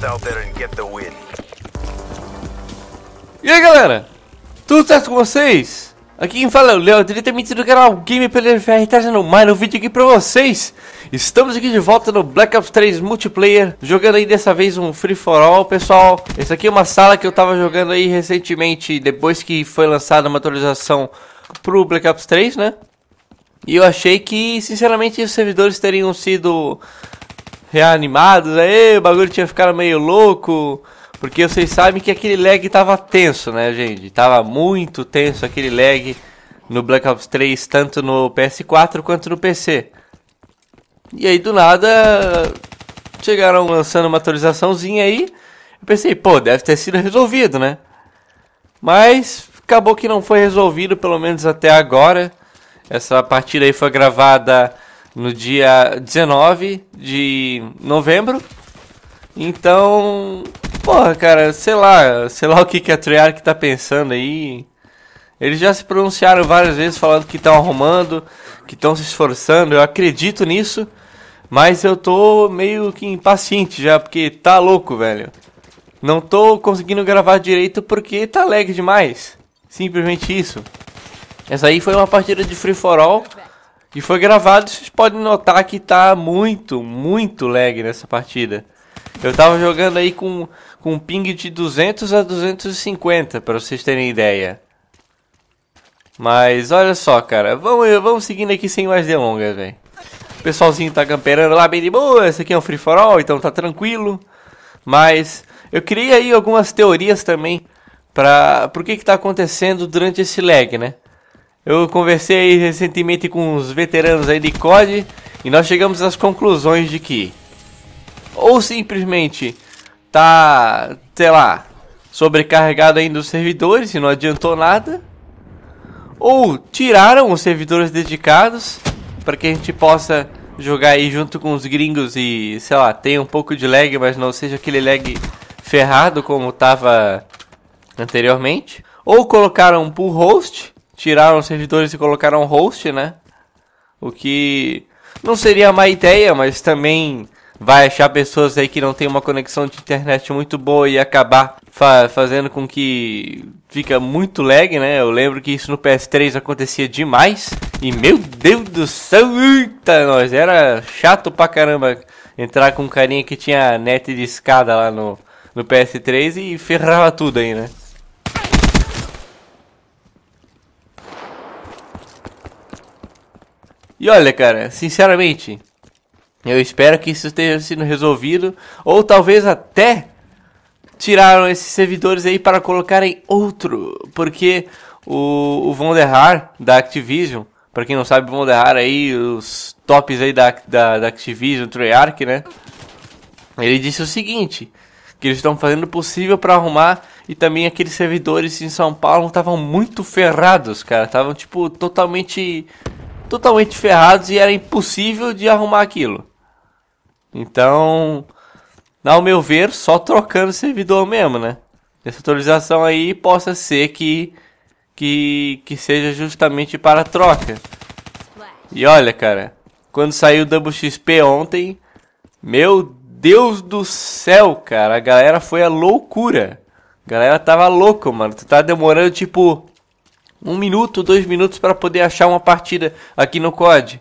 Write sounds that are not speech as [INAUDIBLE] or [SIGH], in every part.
get out there and get the win. E aí galera, tudo certo com vocês? Aqui quem fala é o Léo, diretamente do canal Gameplay VR, trazendo mais um vídeo aqui pra vocês. Estamos aqui de volta no Black Ops 3 Multiplayer, jogando aí dessa vez um Free For All, pessoal. Essa aqui é uma sala que eu tava jogando aí recentemente, depois que foi lançada uma atualização pro Black Ops 3, né? E eu achei que, sinceramente, os servidores teriam sido reanimados, aí o bagulho tinha ficado meio louco. Porque vocês sabem que aquele lag tava tenso, né, gente? Tava muito tenso aquele lag no Black Ops 3, tanto no PS4 quanto no PC. E aí do nada chegaram lançando uma atualizaçãozinha aí. Eu pensei, pô, deve ter sido resolvido, né? Mas acabou que não foi resolvido, pelo menos até agora. Essa partida aí foi gravada no dia 19 de novembro. Então, porra, cara, sei lá, sei lá o que, que a Treyarch tá pensando aí. Eles já se pronunciaram várias vezes falando que estão arrumando, que estão se esforçando. Eu acredito nisso, mas eu tô meio que impaciente já, porque tá louco, velho. Não tô conseguindo gravar direito porque tá lag demais. Simplesmente isso. Essa aí foi uma partida de free for all e foi gravado, vocês podem notar que tá muito, muito lag nessa partida. Eu tava jogando aí com, com um ping de 200 a 250, para vocês terem ideia. Mas olha só, cara, vamos, vamos seguindo aqui sem mais delongas, velho. O pessoalzinho tá camperando lá bem de boa, esse aqui é um free for all, então tá tranquilo. Mas eu criei aí algumas teorias também para por que que tá acontecendo durante esse lag, né? Eu conversei recentemente com os veteranos aí de COD e nós chegamos às conclusões de que ou simplesmente tá, sei lá, sobrecarregado ainda os servidores e não adiantou nada, ou tiraram os servidores dedicados para que a gente possa jogar aí junto com os gringos e, sei lá, tenha um pouco de lag, mas não seja aquele lag ferrado como tava anteriormente, ou colocaram um pool host tiraram os servidores e colocaram host, né? O que não seria má ideia, mas também vai achar pessoas aí que não tem uma conexão de internet muito boa e acabar fa fazendo com que fica muito lag, né? Eu lembro que isso no PS3 acontecia demais. E meu Deus do céu, eita, nós era chato pra caramba entrar com um carinha que tinha net de escada lá no, no PS3 e ferrava tudo aí, né? E olha, cara, sinceramente, eu espero que isso esteja sendo resolvido, ou talvez até tiraram esses servidores aí para colocarem outro, porque o, o Von der Haar, da Activision, para quem não sabe, Von der Haar aí, os tops aí da, da, da Activision, Treyarch, né? Ele disse o seguinte, que eles estão fazendo o possível para arrumar e também aqueles servidores em São Paulo estavam muito ferrados, cara, estavam tipo totalmente totalmente ferrados e era impossível de arrumar aquilo. Então, ao meu ver, só trocando servidor mesmo, né? Essa atualização aí possa ser que, que, que seja justamente para troca. E olha, cara, quando saiu o Double XP ontem, meu Deus do céu, cara, a galera foi a loucura. A galera tava louco, mano. Tu tá demorando tipo um minuto, dois minutos para poder achar uma partida aqui no COD.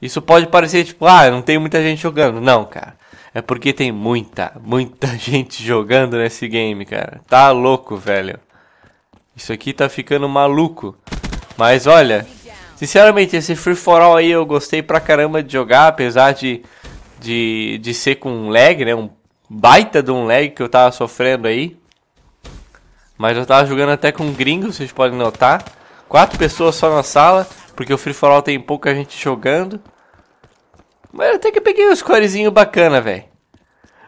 Isso pode parecer tipo, ah, não tem muita gente jogando. Não, cara. É porque tem muita, muita [LAUGHS] gente jogando nesse game, cara. Tá louco, velho. Isso aqui tá ficando maluco. Mas olha, sinceramente, esse Free For All aí eu gostei pra caramba de jogar, apesar de, de, de ser com um lag, né? Um baita de um lag que eu tava sofrendo aí. Mas eu tava jogando até com gringos, vocês podem notar. Quatro pessoas só na sala, porque o Free For All tem pouca gente jogando. Mas até que eu peguei um scorezinho bacana, velho.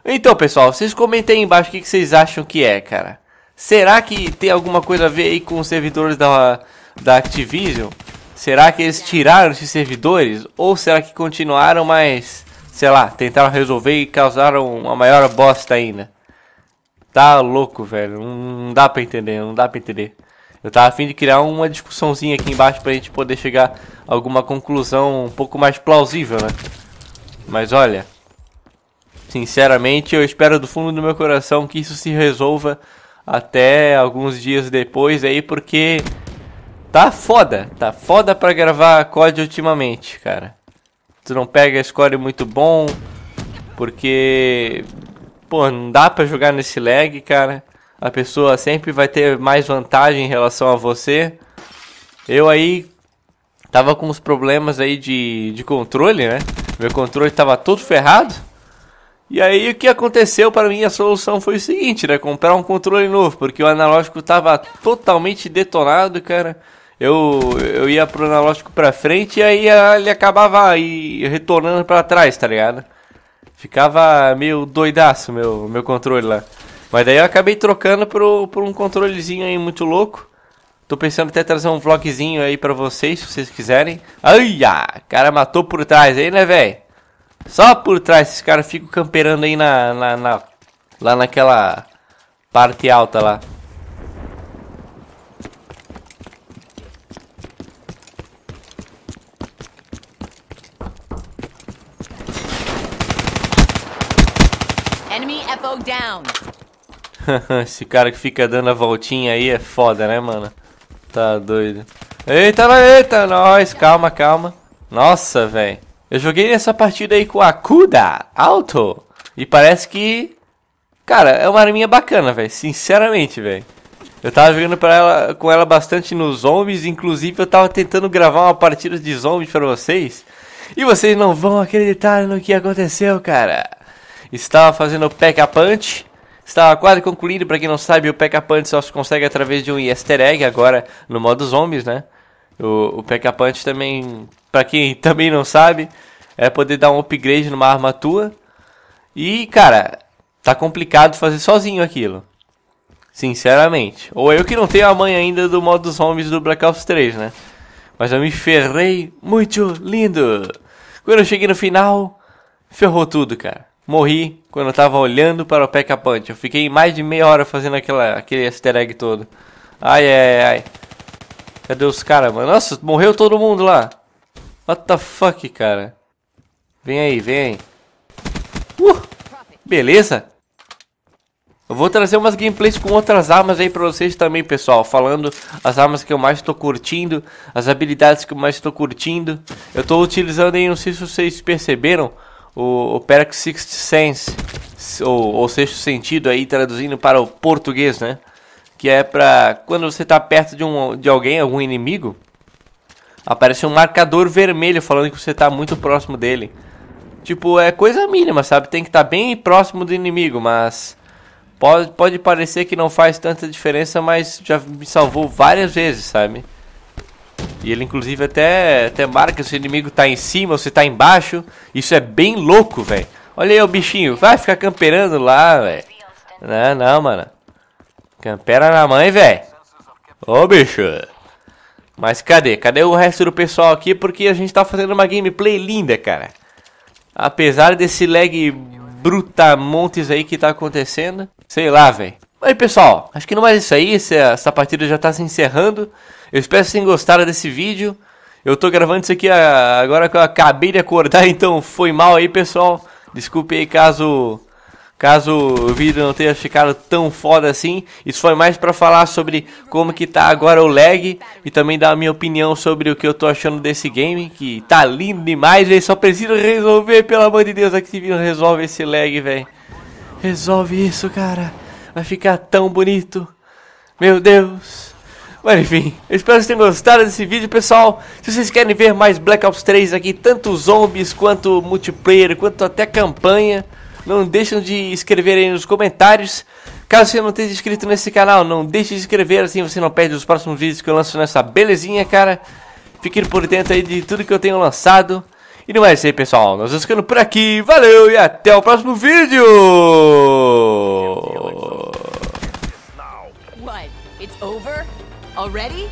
Então, pessoal, vocês comentem aí embaixo o que, que vocês acham que é, cara. Será que tem alguma coisa a ver aí com os servidores da, da Activision? Será que eles tiraram esses servidores? Ou será que continuaram, mas, sei lá, tentaram resolver e causaram uma maior bosta ainda? Tá louco, velho. Não dá pra entender, não dá pra entender. Eu tava afim de criar uma discussãozinha aqui embaixo pra gente poder chegar a alguma conclusão um pouco mais plausível, né? Mas olha, sinceramente eu espero do fundo do meu coração que isso se resolva até alguns dias depois aí, porque tá foda, tá foda pra gravar COD ultimamente, cara. Tu não pega score muito bom, porque pô, não dá para jogar nesse lag, cara. A pessoa sempre vai ter mais vantagem em relação a você. Eu aí tava com uns problemas aí de, de controle, né? Meu controle tava todo ferrado. E aí o que aconteceu para mim, a solução foi o seguinte, né? Comprar um controle novo, porque o analógico tava totalmente detonado, cara. Eu, eu ia pro analógico pra frente e aí ele acabava aí retornando para trás, tá ligado? Ficava meio doidaço meu, meu controle lá. Mas daí eu acabei trocando por, por um controlezinho aí muito louco. Tô pensando até trazer um vlogzinho aí pra vocês, se vocês quiserem. o ah, cara matou por trás aí, né, velho? Só por trás, esses caras ficam camperando aí na, na, na, lá naquela parte alta lá. [LAUGHS] Esse cara que fica dando a voltinha aí é foda, né, mano? Tá doido. Eita, eita, nós. Calma, calma. Nossa, velho. Eu joguei essa partida aí com a Kuda alto. E parece que... Cara, é uma arminha bacana, velho. Sinceramente, velho. Eu tava jogando pra ela, com ela bastante nos zombies. Inclusive, eu tava tentando gravar uma partida de zombies pra vocês. E vocês não vão acreditar no que aconteceu, cara estava fazendo o Pack a Punch. Estava quase concluído, para quem não sabe, o Pack a Punch só se consegue através de um easter egg agora no modo zombies, né? O, o Pack a Punch também, para quem [LAUGHS] também não sabe, é poder dar um upgrade numa arma tua. E, cara, tá complicado fazer sozinho aquilo. Sinceramente. Ou eu que não tenho a mãe ainda do modo zombies do Black Ops 3, né? Mas eu me ferrei muito lindo. Quando eu cheguei no final, ferrou tudo, cara morri quando eu tava olhando para o Pekka Punch. Eu fiquei mais de meia hora fazendo aquela, aquele easter egg todo. Ai, ai, ai. Cadê os caras, mano? Nossa, morreu todo mundo lá. What the fuck, cara? Vem aí, vem aí. Uh, beleza. Eu vou trazer umas gameplays com outras armas aí pra vocês também, pessoal. Falando as armas que eu mais tô curtindo, as habilidades que eu mais tô curtindo. Eu tô utilizando aí, não sei se vocês perceberam, o, o Perk Sixth Sense, ou, ou Sexto Sentido aí, traduzindo para o português, né? Que é para quando você tá perto de, um, de alguém, algum inimigo, aparece um marcador vermelho falando que você tá muito próximo dele. Tipo, é coisa mínima, sabe? Tem que estar tá bem próximo do inimigo, mas pode, pode parecer que não faz tanta diferença, mas já me salvou várias vezes, sabe? E ele inclusive até, até marca se o inimigo tá em cima ou se tá embaixo. Isso é bem louco, velho. Olha aí o bichinho, vai ficar camperando lá, velho. Não, não, mano. Campera na mãe, velho. Ô, bicho. Mas cadê? Cadê o resto do pessoal aqui? Porque a gente tá fazendo uma gameplay linda, cara. Apesar desse lag brutamontes aí que tá acontecendo. Sei lá, velho. Mas, pessoal, acho que não é mais isso aí. Essa, essa partida já tá se encerrando. Eu espero que vocês gostaram desse vídeo. Eu tô gravando isso aqui ah, agora que eu acabei de acordar, [LAUGHS] então foi mal aí, pessoal. Desculpe aí caso caso o vídeo não tenha ficado tão foda assim. Isso foi mais para falar sobre como que tá agora o lag e também dar a minha opinião sobre o que eu tô achando desse game, que tá lindo demais, velho. Só preciso resolver, pelo amor de Deus, Activision resolve esse lag, velho. Resolve isso, cara. Vai ficar tão bonito. Meu Deus. Mas enfim, eu espero que vocês tenham gostado desse vídeo, pessoal. Se vocês querem ver mais Black Ops 3 aqui, tanto zombies, quanto multiplayer, quanto até campanha, não deixem de escrever aí nos comentários. Caso você não esteja inscrito nesse canal, não deixe de escrever inscrever, assim você não perde os próximos vídeos que eu lanço nessa belezinha, cara. Fiquem por dentro aí de tudo que eu tenho lançado. E não é isso aí, pessoal. Nós vamos ficando por aqui. Valeu e até o próximo vídeo! Already?